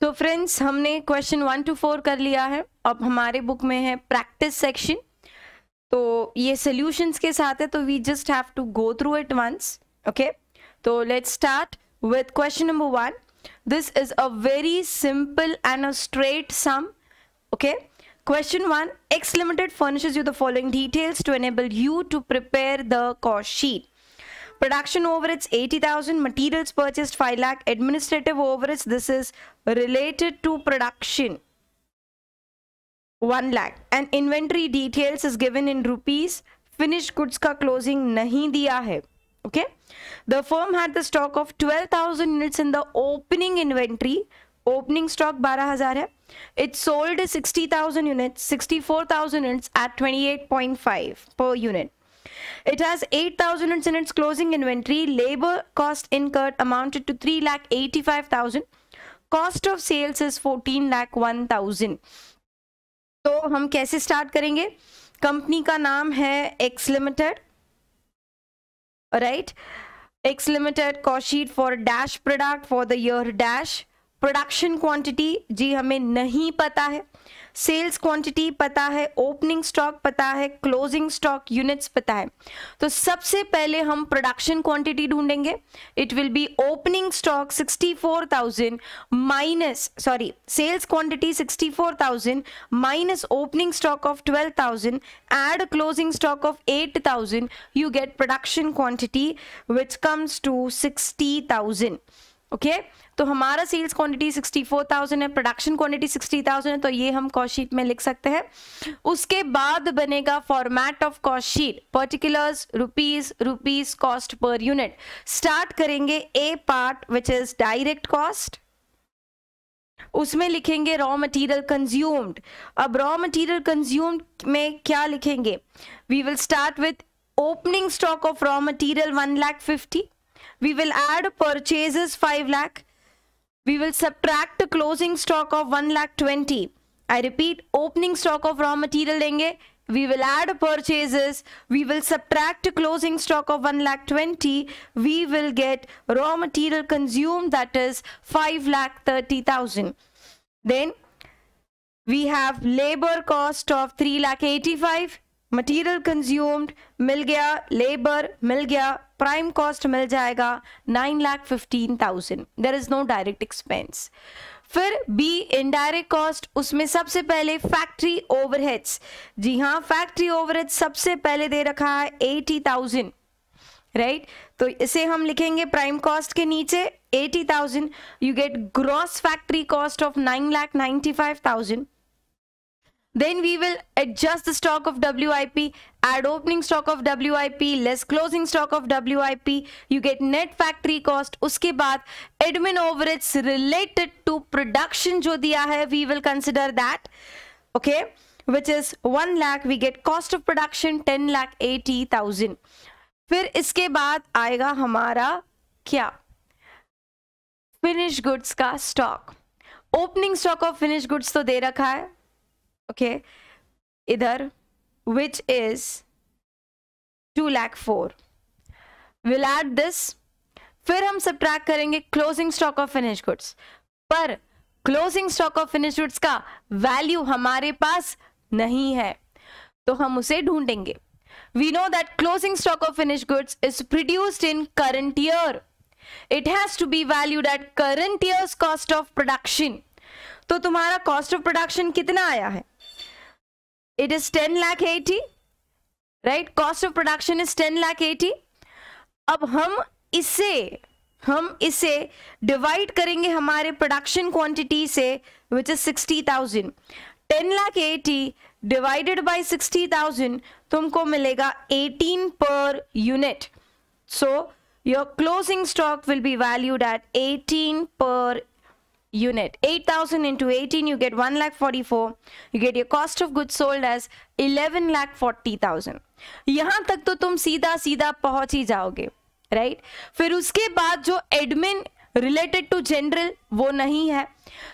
तो फ्रेंड्स हमने question one two four कर लिया है अब हमारे बुक में है प्रैक्टिस सेक्शन तो ये सॉल्यूशंस के साथ है तो we just have to go through it once okay तो let's start with question number one this is a very simple and a straight sum okay question one X limited furnishes you the following details to enable you to prepare the cost sheet Production overheads 80,000, materials purchased 5 lakh, administrative overheads this is related to production 1 lakh and inventory details is given in rupees. Finished goods ka closing nahi diya hai. Okay. The firm had the stock of 12,000 units in the opening inventory opening stock 12000 it sold 60000 units 64000 units at 28.5 per unit It has 8,000 units in its closing inventory. Labor cost incurred amounted to 3 lakh 85,000. Cost of sales is 14 lakh 1,000. तो हम कैसे start करेंगे company का नाम है X limited right X limited cost sheet for dash product for the year dash production quantity जी हमें नहीं पता है सेल्स क्वांटिटी पता है ओपनिंग स्टॉक पता है क्लोजिंग स्टॉक यूनिट्स पता है तो सबसे पहले हम प्रोडक्शन क्वांटिटी ढूंढेंगे it will be opening stock 64,000 minus sorry sales quantity 64,000 minus opening stock of 12,000 add closing stock of 8,000 you get production quantity which comes to sixty okay okay? तो हमारा sales quantity 64,000 है production quantity 60,000 है तो ये हम कॉशीट में लिख सकते हैं उसके बाद बनेगा format of cost sheet particulars rupees rupees cost per unit start करेंगे A part which is direct cost उसमें लिखेंगे रॉ मटेरियल कंज्यूम्ड अब रॉ मटेरियल कंज्यूम्ड में क्या लिखेंगे we will start with opening stock of raw material one lakh fifty We will add purchases 5 lakh. We will subtract closing stock of 1 lakh 20. I repeat, opening stock of raw material denge. We will add purchases. We will subtract closing stock of 1 lakh 20. We will get raw material consumed that is 5 lakh 30,000. Then we have labor cost of 3 lakh 85 material consumed मिल गया labour मिल गया prime cost मिल जाएगा nine lakh fifteen thousand there is no direct expense फिर B indirect cost उसमें सबसे पहले फैक्ट्री ओवरहेड्स जी हाँ फैक्ट्री ओवरहेड सबसे पहले दे रखा है एटी थाउजेंड राइट तो इसे हम लिखेंगे प्राइम कॉस्ट के नीचे eighty thousand you get gross factory cost of nine lakh ninety five thousand Then we will adjust the stock of WIP, add opening stock of WIP, less closing stock of WIP. You get net factory cost. Uske baad admin overheads related to production jo diya hai, we will consider that. Okay. Which is 1 lakh we get cost of production 10 lakh 80,000. Fir iske baad aayega hamara kya? Finished goods ka stock. Opening stock of finish goods तो दे रखा है okay इधर which is 2 lakh 4 we'll add this फिर हम सब track करेंगे closing stock of finish goods पर closing stock of finish goods का वैल्यू हमारे पास नहीं है तो हम उसे ढूंढेंगे we know that closing stock of finished goods is produced in current year it has to be valued at current year's cost of production तो तुम्हारा cost of production कितना आया है it is 10 lakh 80 right cost of production is 10 lakh 80 अब हम इसे हम इसे डिवाइड करेंगे हमारे प्रोडक्शन क्वांटिटी से which is 60,000 10 lakh 80 divided by 60,000 तुमको मिलेगा 18 per unit so your closing stock will be valued at 18 per unit. 8,000 into 18, you get 1 lakh 44. You get your cost of goods sold as 11 lakh 40,000. तक तो तुम सीधा सीधा पहुंच ही जाओगे राइट right? फिर उसके बाद जो एडमिन रिलेटेड टू जनरल वो नहीं है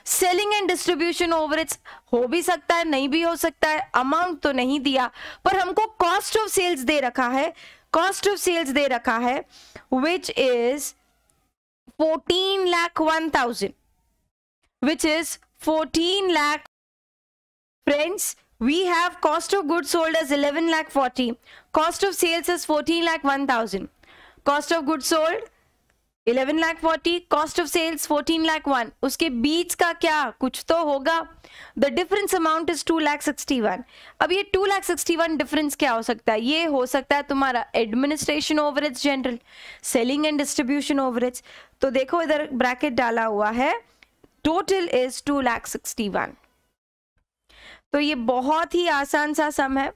selling and distribution overheads हो भी सकता है नहीं भी हो सकता है अमाउंट तो नहीं दिया पर हमको कॉस्ट ऑफ सेल्स दे रखा है कॉस्ट ऑफ सेल्स दे रखा है which is fourteen lakh one thousand which is 14 lakh. Friends, we have cost of goods sold as 11 lakh 40. Cost of sales is 14 lakh 1000. Cost of goods sold 11 lakh 40. Cost of sales 14 lakh 1. uske beech ka kya kuch to hoga the difference amount is 2 lakh 61. ab ye 2 lakh 61 difference kya ho sakta hai ye ho sakta hai tumhara administration overheads general selling and distribution overheads to dekho idhar bracket dala hua hai total is two lakh sixty one तो ये बहुत ही आसान सा सम है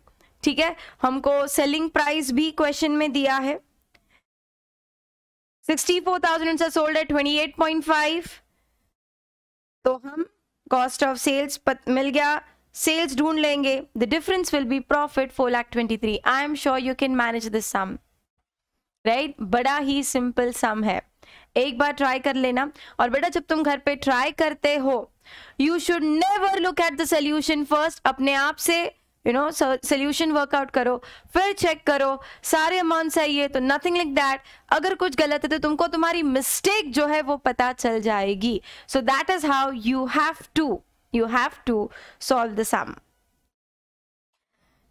ठीक है हमको selling price भी क्वेश्चन में दिया है सिक्सटी फोर थाउजेंड सोल्ड है ट्वेंटी एट पॉइंट फाइव तो हम कॉस्ट ऑफ सेल्स मिल गया सेल्स ढूंढ लेंगे the difference will be profit four lakh twenty three I am sure you can manage this sum right बड़ा ही सिंपल सम है एक बार ट्राई कर लेना और बेटा जब तुम घर पे ट्राई करते हो you should never look at the solution first अपने आप से यू नो सोल्यूशन वर्कआउट करो फिर चेक करो सारे अमाउंट सही है तो नथिंग लाइक दैट अगर कुछ गलत है तो तुमको तुम्हारी मिस्टेक जो है वो पता चल जाएगी so that is how you have to you have to solve the sum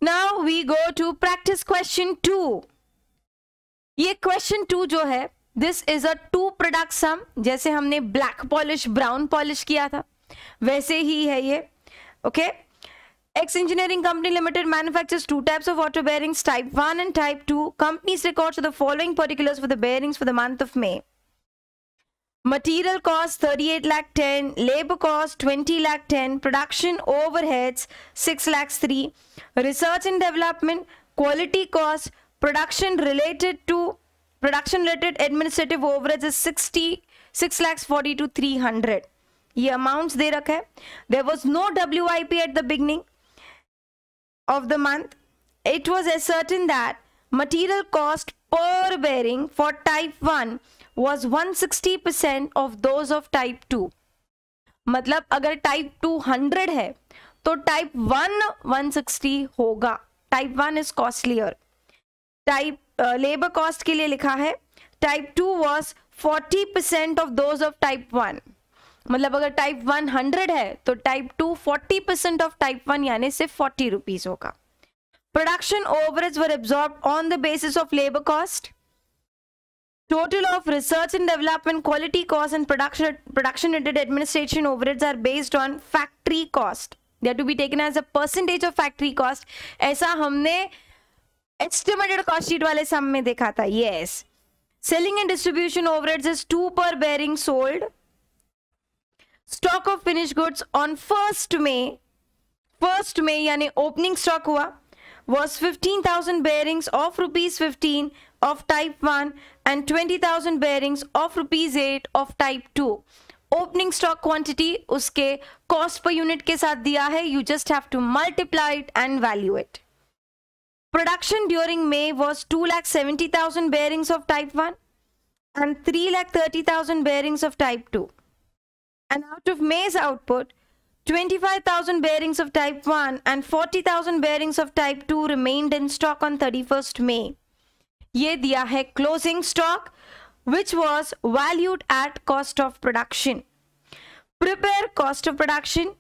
now we go to practice question two ये क्वेश्चन टू जो है this is a two product sum जैसे हमने ब्लैक पॉलिश ब्राउन पॉलिश किया था वैसे ही है ये okay X engineering company limited manufactures two types of water bearings type one and type two companies record the following particulars for the bearings for the month of May material cost thirty eight 38 ten labour cost twenty 20 ten production overheads six lakhs three research and development quality cost production related to production related administrative overheads is sixty six lakhs forty two three hundred ये amount दे रखे there was no W I P at the beginning of the month it was a it that material cost per bearing for type one was one sixty percent of those of type two मतलब अगर type two hundred है तो type one one sixty होगा type one is costlier type labour cost के लिए लिखा है type two was forty percent of those of type one मतलब अगर टाइप वन हंड्रेड है तो type two forty percent of type one यानी सिर्फ फोर्टी रुपीज होगा production overheads were absorb on the basis of labour cost total of research and development quality cost and production production administration overheads are based on factory cost they are to be taken as a percentage of factory cost ऐसा हमने estimated cost sheet वाले सम में देखा था yes selling and distribution overheads is two per bearing sold stock of finish goods on first May first May यानी opening stock हुआ was fifteen thousand bearings of rupees fifteen of type one and twenty thousand bearings of rupees eight of type two opening stock quantity उसके cost per unit के साथ दिया है you just have to multiply it and value it Production during May was 2,70,000 bearings of type 1 and 3,30,000 bearings of type 2. And out of May's output, 25,000 bearings of type 1 and 40,000 bearings of type 2 remained in stock on 31st May. ये दिया है closing stock which was valued at cost of production. Prepare cost of production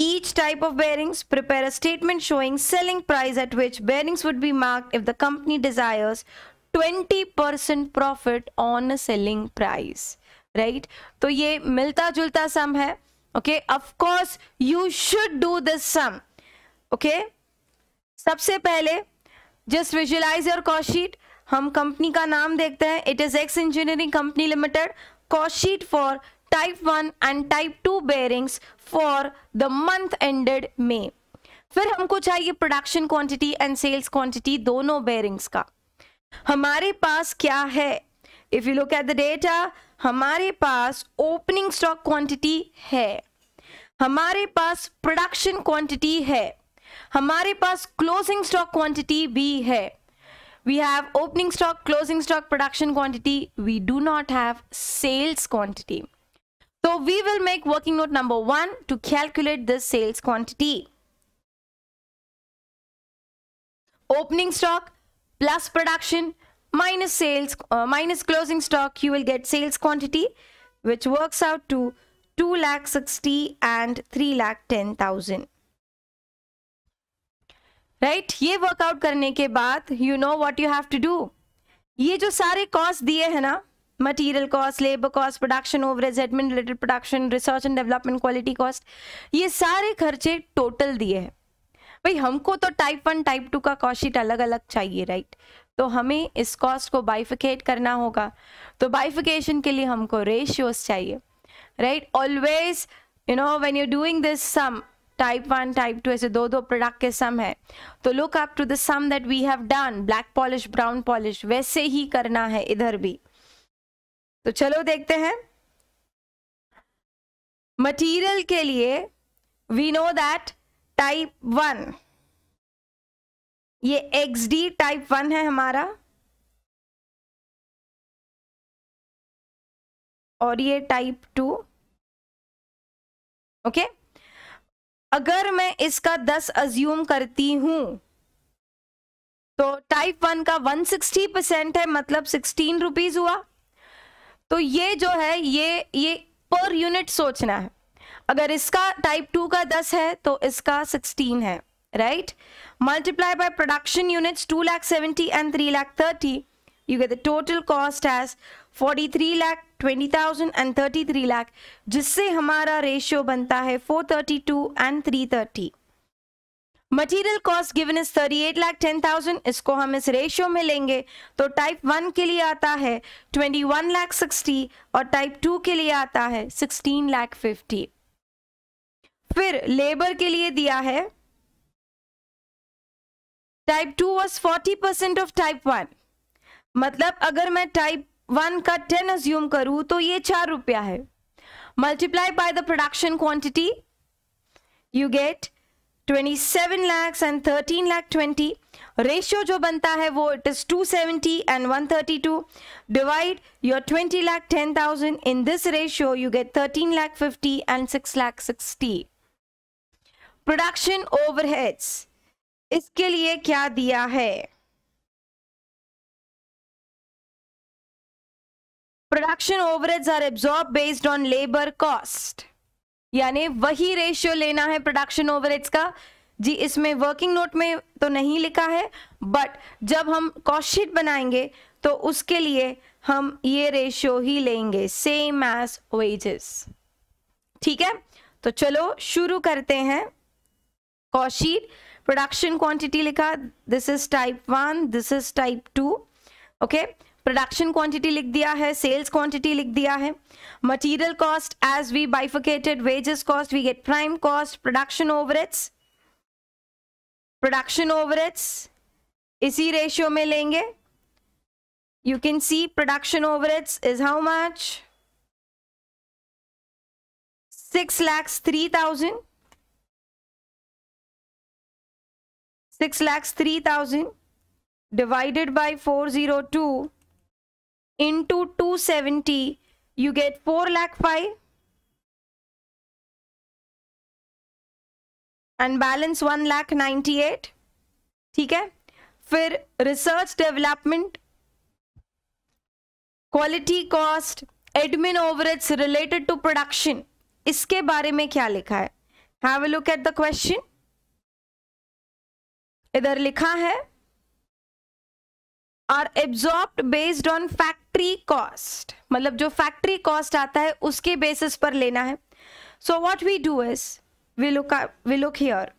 Each type of bearings prepare a statement showing selling price at which bearings would be marked if the company desires 20% profit on a selling price right to ye milta julta sum hai okay of course you should do this sum okay sabse pehle just visualize your cost sheet हम company का नाम देखते हैं it is X engineering company limited cost sheet for type one and type two bearings for the month ended May. फिर हमको चाहिए production quantity and sales quantity दोनों bearings का हमारे पास क्या है if you look at the data हमारे पास ओपनिंग स्टॉक क्वांटिटी है हमारे पास प्रोडक्शन क्वांटिटी है हमारे पास क्लोजिंग स्टॉक क्वांटिटी भी है we have opening stock closing stock production quantity we do not have sales quantity So we will make working note number one to calculate this sales quantity. Opening stock plus production minus sales uh, minus closing stock you will get sales quantity which works out to 2 lakh 60 and 3 lakh 10000 right ये work out करने के बाद you know what you have to do ये जो सारे cost दिए हैं ना material cost labour cost production overheads admin related production research and development quality cost ये सारे खर्चे टोटल दिए हैं भाई हमको तो टाइप वन टाइप टू का कॉस्ट शीट अलग अलग चाहिए राइट तो हमें इस कॉस्ट को बाइफिकेट करना होगा तो बाइफिकेशन के लिए हमको रेशियोज चाहिए right always you know when you doing this sum type one type two ऐसे दो दो प्रोडक्ट के सम है तो look up to the sum that we have done black polish brown polish वैसे ही करना है इधर भी तो चलो देखते हैं मटेरियल के लिए we know that type one ये एक्स डी टाइप वन है हमारा और ये टाइप टू ओके अगर मैं इसका दस अज्यूम करती हूं तो टाइप वन का वन सिक्सटी परसेंट है मतलब सिक्सटीन रुपीज हुआ तो ये जो है ये ये पर यूनिट सोचना है अगर इसका टाइप टू का दस है तो इसका सिक्सटीन है right multiply by production units two lakh seventy and three lakh thirty total cost the forty three lakh twenty thousand and thirty three lakh जिससे हमारा रेशियो बनता है four thirty two and three thirty material cost given is thirty eight lakh ten thousand इसको हम इस ratio में लेंगे तो टाइप वन के लिए आता है ट्वेंटी वन लाख सिक्सटी और टाइप टू के लिए आता है सिक्सटीन लाख फिफ्टी फिर लेबर के लिए दिया है type two was forty percent of type one मतलब अगर मैं टाइप वन का टेन अज्यूम करूं तो ये चार रुपया है multiply by the production quantity you get 27 lakhs and 13 lakh 20 ratio जो बनता है वो it is 270 and 132 divide your 20 lakh 10,000 in this ratio you get 13 lakh 50 and 6 lakh 60 production overheads इसके लिए क्या दिया है Production overheads are absorbed based on labor cost. यानी वही रेशियो लेना है प्रोडक्शन ओवर का जी इसमें वर्किंग नोट में तो नहीं लिखा है बट जब हम कॉस्टशीट बनाएंगे तो उसके लिए हम ये रेशियो ही लेंगे सेम एज वेजेस ठीक है तो चलो शुरू करते हैं कॉस्टशीट प्रोडक्शन क्वांटिटी लिखा this is type one this is type two okay production quantity लिख दिया है सेल्स क्वांटिटी लिख दिया है material cost as we bifurcated wages cost we get prime cost production overheads production overheads इसी रेशियो में लेंगे you can see production you is how much six lakhs three thousand six lakhs three thousand divided by four zero two into 270 you get 4 lakh 5 and balance 1 lakh 98 ठीक है फिर research development quality cost admin overheads related to production इसके बारे में क्या लिखा है have look at the question इधर लिखा है are absorb based on factory cost मतलब जो फैक्ट्री कॉस्ट आता है उसके बेसिस पर लेना है so what we do is we look we look here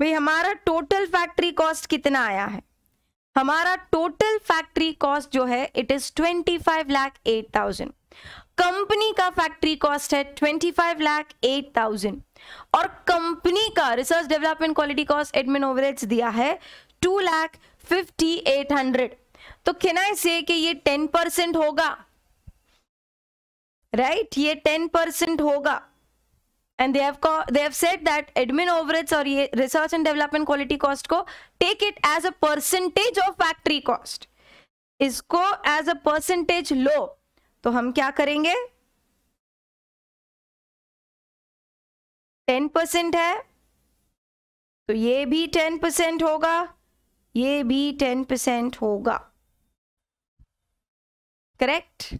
भाई हमारा टोटल फैक्ट्री कॉस्ट कितना आया है हमारा टोटल फैक्ट्री कॉस्ट जो है it is twenty five lakh eight thousand company का फैक्ट्री कॉस्ट है twenty five lakh eight thousand और कंपनी का research development quality cost admin overheads दिया है two lakh fifty eight hundred तो खिनाई से कि ये टेन परसेंट होगा राइट right? ये टेन परसेंट होगा एंड देव देव सेट दैट एडमिन ओवरेज और ये research and development quality cost को take it as a percentage of factory cost इसको एज अ परसेंटेज लो तो हम क्या करेंगे टेन परसेंट है तो ये भी टेन परसेंट होगा ये भी टेन परसेंट होगा correct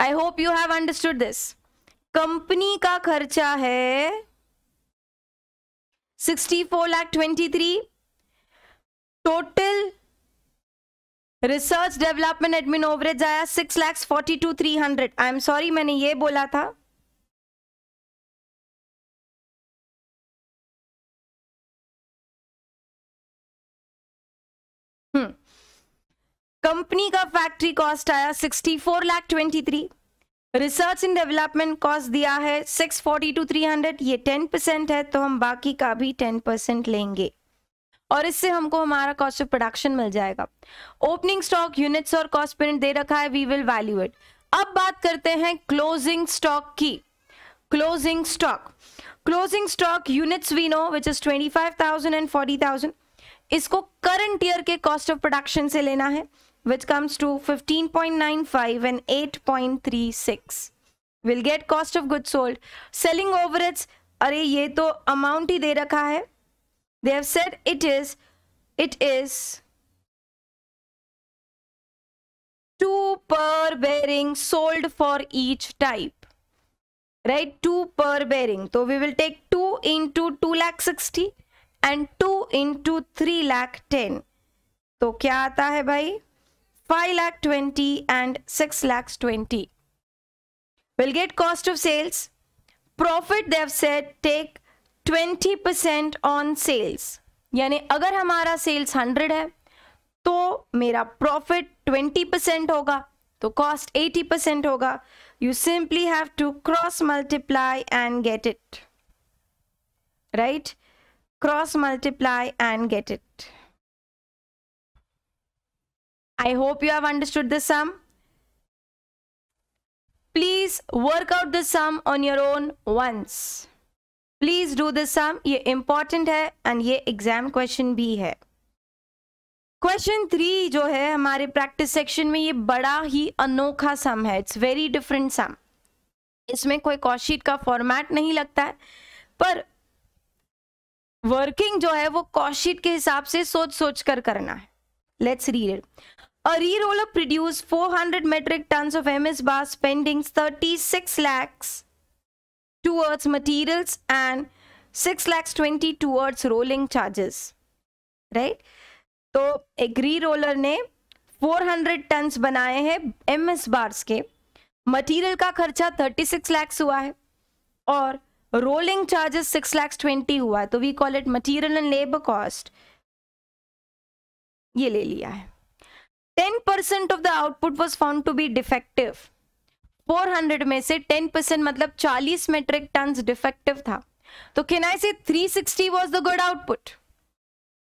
I hope you have understood this company का खर्चा है sixty four lakh twenty three total research development admin overheads आया six lakhs forty two three hundred I am sorry मैंने ये बोला था कंपनी का फैक्ट्री कॉस्ट आया sixty four lakh twenty three research and development cost दिया है फोर्टी टू 300 ये 10 परसेंट है तो हम बाकी का भी 10 परसेंट लेंगे और इससे हमको हमारा कॉस्ट ऑफ प्रोडक्शन मिल जाएगा ओपनिंग स्टॉक यूनिट्स और कॉस्ट पेरेंट दे रखा है वी विल वैल्यू इट अब बात करते हैं क्लोजिंग स्टॉक की closing stock closing stock units we know which is thousand and thousand इसको करंट ईयर के कॉस्ट ऑफ प्रोडक्शन से लेना है which comes to 15.95 and 8.36. will get cost of goods sold. Selling overheads, are ye to amount hi de rakha hai They have said it is, it is 2 per bearing sold for each type. Right, 2 per bearing. So we will take 2 into 2 lakh 60 and 2 into 3 lakh 10. तो क्या आता है भाई 5 lakh 20 and 6 lakhs 20. We'll get cost of sales. Profit they have said take 20% on sales. यानी अगर हमारा sales 100 है तो मेरा प्रॉफिट 20% होगा तो कॉस्ट 80% होगा you simply have to cross multiply and get it right cross multiply and get it I hope you have understood the sum. Please work out the sum on your own once. please do this sum ये important है and ये exam question भी है question three जो है हमारे practice section में ये बड़ा ही अनोखा सम है इट्स वेरी डिफरेंट सम इसमें कोई कॉशीट का फॉर्मेट नहीं लगता है पर वर्किंग जो है वो कॉशीट के हिसाब से सोच सोच कर करना है let's read it A re-roller produced 400 metric tons of MS bar spending 36 lakhs towards materials and 6 lakhs 20 towards rolling charges. Right? So, a re-roller ne 400 tons banaye hai MS bars ke. Material ka kharcha 36 lakhs hua hai. Aur rolling charges 6 lakhs 20 hua hai. So, we call it material and labor cost. Ye le liya hai. 10% of the output was found to be defective 400 में से 10% मतलब 40 metric ton defective था तो can I say 360 was the good output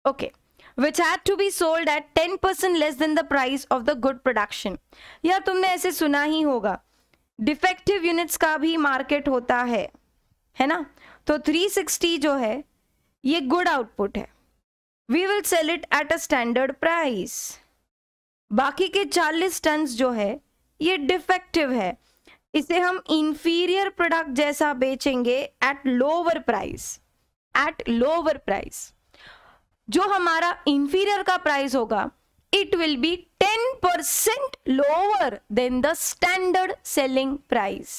okay which had to be sold at 10% percent less than the price of the good production या तुमने ऐसे सुना ही होगा डिफेक्टिव यूनिट्स का भी मार्केट होता है है ना तो 360 जो है ये गुड आउटपुट है we will sell it at a standard price बाकी के 40 टन जो है ये डिफेक्टिव है इसे हम इंफीरियर प्रोडक्ट जैसा बेचेंगे at lower price at lower price जो हमारा इंफीरियर का प्राइस होगा it will be 10% percent lower than the standard selling price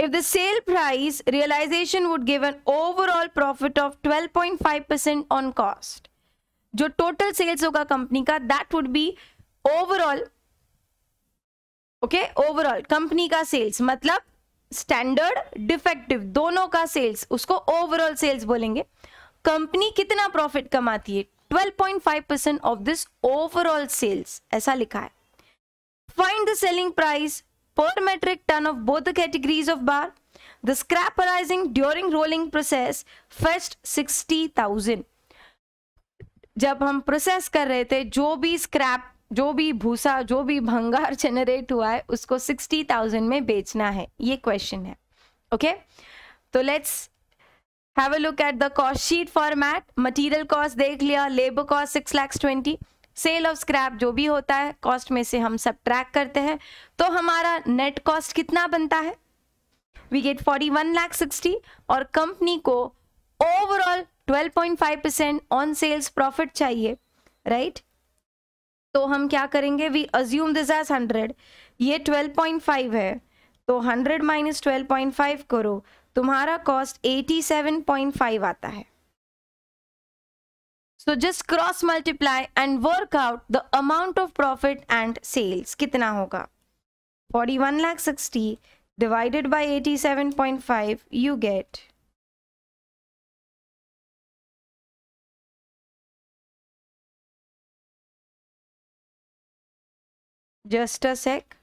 if the sale price realisation would give an overall profit of 12.5% on cost जो total sales होगा company का that would be overall okay overall company का sales मतलब standard defective दोनों का sales उसको overall sales बोलेंगे company कितना प्रॉफिट कमाती है 12.5 percent of this overall sales ऐसा लिखा है find the selling price metric ton of both the categories of bar the scrap scrap during rolling process first sixty thousand जब हम प्रोसेस कर रहे थे जो भी स्क्रैप जो भी भूसा जो भी भंगार जनरेट हुआ है उसको सिक्सटी थाउजेंड में बेचना है ये क्वेश्चन है ओके तो let's have a look at the cost sheet format material cost देख लिया labour cost six lakhs twenty sale of scrap जो भी होता है कॉस्ट में से हम सब ट्रैक करते हैं तो हमारा नेट कॉस्ट कितना बनता है we get forty one lakh sixty और कंपनी को overall 12.5 percent on sales profit चाहिए राइट right? तो हम क्या करेंगे we assume this as hundred ये 12.5 है तो 100 माइनस ट्वेल्व करो तुम्हारा कॉस्ट 87.5 आता है so just cross multiply and work out the amount of profit and sales कितना होगा 41 one lakh sixty divided by eighty you get 1.5 just a sec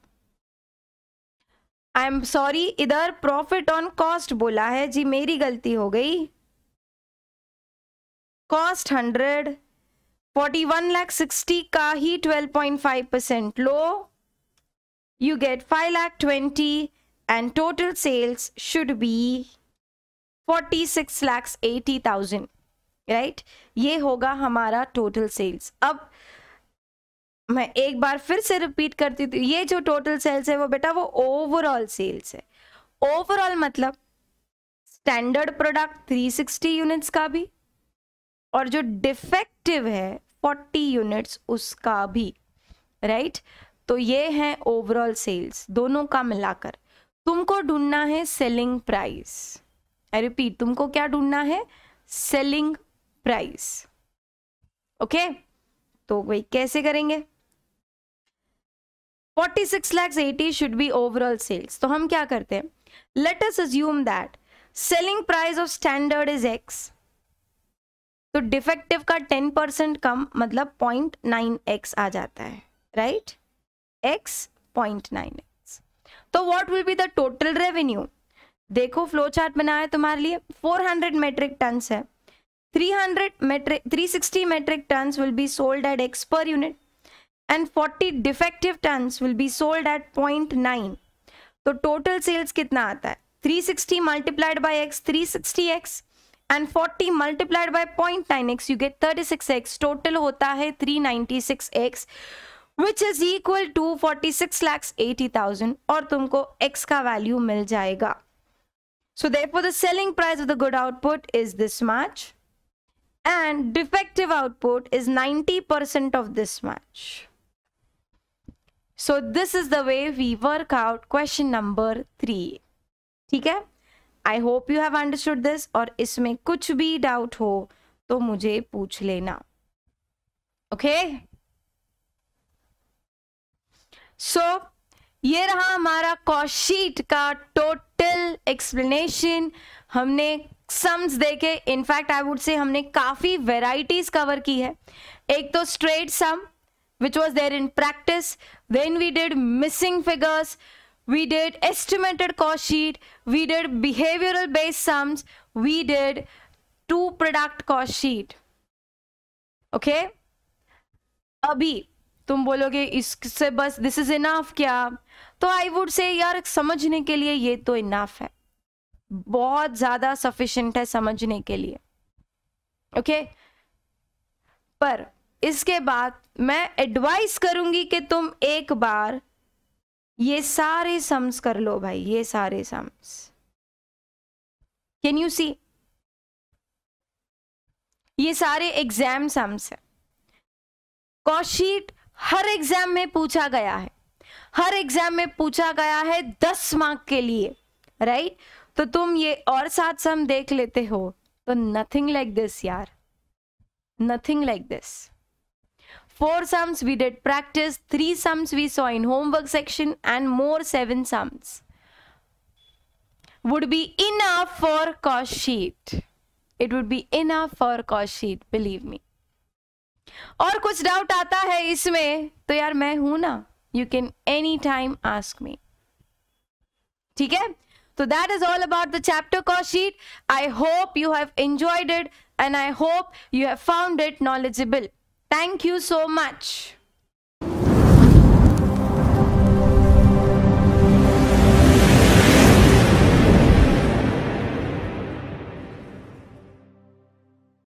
I am sorry इधर प्रॉफिट ऑन कॉस्ट बोला है जी मेरी गलती हो गई cost hundred forty one lakh sixty का ही ट्वेल्व पॉइंट फाइव परसेंट लो you get five lakh twenty and total sales should be forty six lakhs eighty thousand right ये होगा हमारा टोटल सेल्स अब मैं एक बार फिर से रिपीट करती थी ये जो टोटल सेल्स है वो बेटा वो ओवरऑल सेल्स है ओवरऑल मतलब स्टैंडर्ड प्रोडक्ट 360 यूनिट्स का भी और जो डिफेक्टिव है 40 यूनिट्स उसका भी राइट तो ये है ओवरऑल सेल्स दोनों का मिलाकर तुमको ढूंढना है सेलिंग प्राइस आई रिपीट तुमको क्या ढूंढना है सेलिंग प्राइस ओके okay? तो वही कैसे करेंगे forty six lakhs eighty should be overall sales तो हम क्या करते हैं let us assume that selling price of standard is x तो डिफेक्टिव का टेन परसेंट कम मतलब पॉइंट नाइन एक्स आ जाता है right x point nine x तो what will be the total revenue देखो फ्लो चार्ट बनाया तुम्हारे लिए फोर हंड्रेड मेट्रिक टन्स है three hundred metric three sixty metric turns will be sold at x per unit and 40 defective tons will be sold at 0.9. So total sales kitna aata hai? 360 multiplied by x, 360x and 40 multiplied by 0.9x, you get 36x. Total hota hai 396x which is equal to 46 80 thousand. or tumko x ka value mil jayega. So therefore the selling price of the good output is this much and defective output is 90% of this much. So this is the way we work out question number three ठीक है I hope you have understood this और इसमें कुछ भी doubt हो तो मुझे पूछ लेना ओके okay? सो so, ये रहा हमारा कॉशीट का टोटल एक्सप्लेनेशन हमने सम्स देखे इनफैक्ट आई वुड से हमने काफ़ी वेराइटीज़ कवर की है एक तो straight sum which was there in practice. when we did missing figures. We did estimated cost sheet. We did behavioral based sums. We did two product cost sheet. Okay. abhi तुम बोलोगे इससे बस this is enough क्या तो आई would से यार समझने के लिए ये तो इनाफ है बहुत ज्यादा सफिशिएंट है समझने के लिए ओके okay? पर इसके बाद मैं एडवाइस करूंगी कि तुम एक बार ये सारे सम्स कर लो भाई ये सारे सम्स कैन यू सी ये सारे एग्जाम सम्स है कॉशीट हर एग्जाम में पूछा गया है हर एग्जाम में पूछा गया है दस मार्क के लिए राइट right? तो तुम ये और सात सम देख लेते हो तो नथिंग लाइक दिस यार nothing like this four sums we did practice three sums we saw in homework section and more seven sums would be enough for cost sheet it would be enough for cost sheet believe me Or kuch doubt aata hai isme to yaar main hu you can anytime ask me theek hai so that is all about the chapter cost sheet i hope you have enjoyed it and i hope you have found it knowledgeable Thank you so much.